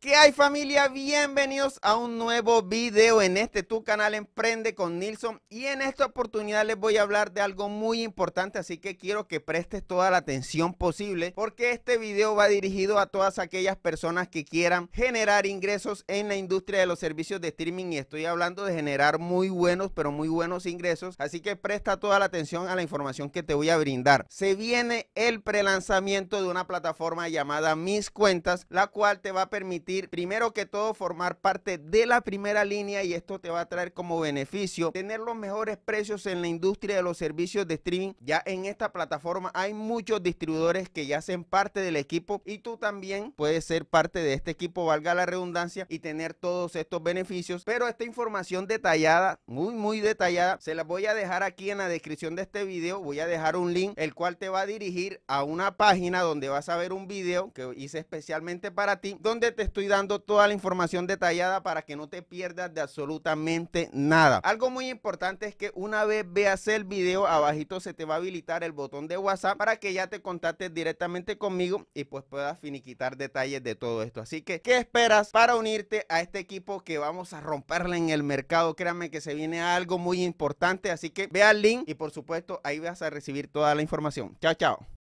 ¿Qué hay familia? Bienvenidos a un nuevo video en este tu canal Emprende con Nilsson y en esta oportunidad les voy a hablar de algo muy importante así que quiero que prestes toda la atención posible porque este video va dirigido a todas aquellas personas que quieran generar ingresos en la industria de los servicios de streaming y estoy hablando de generar muy buenos pero muy buenos ingresos así que presta toda la atención a la información que te voy a brindar. Se viene el prelanzamiento de una plataforma llamada Mis Cuentas la cual te va a permitir primero que todo, formar parte de la primera línea y esto te va a traer como beneficio tener los mejores precios en la industria de los servicios de streaming. Ya en esta plataforma hay muchos distribuidores que ya hacen parte del equipo y tú también puedes ser parte de este equipo, valga la redundancia, y tener todos estos beneficios. Pero esta información detallada, muy, muy detallada, se la voy a dejar aquí en la descripción de este video. Voy a dejar un link, el cual te va a dirigir a una página donde vas a ver un video que hice especialmente para ti, donde te estoy estoy dando toda la información detallada para que no te pierdas de absolutamente nada. Algo muy importante es que una vez veas el video, abajito se te va a habilitar el botón de WhatsApp para que ya te contactes directamente conmigo y pues puedas finiquitar detalles de todo esto. Así que, ¿qué esperas para unirte a este equipo que vamos a romperle en el mercado? Créanme que se viene algo muy importante, así que ve al link y por supuesto ahí vas a recibir toda la información. Chao, chao.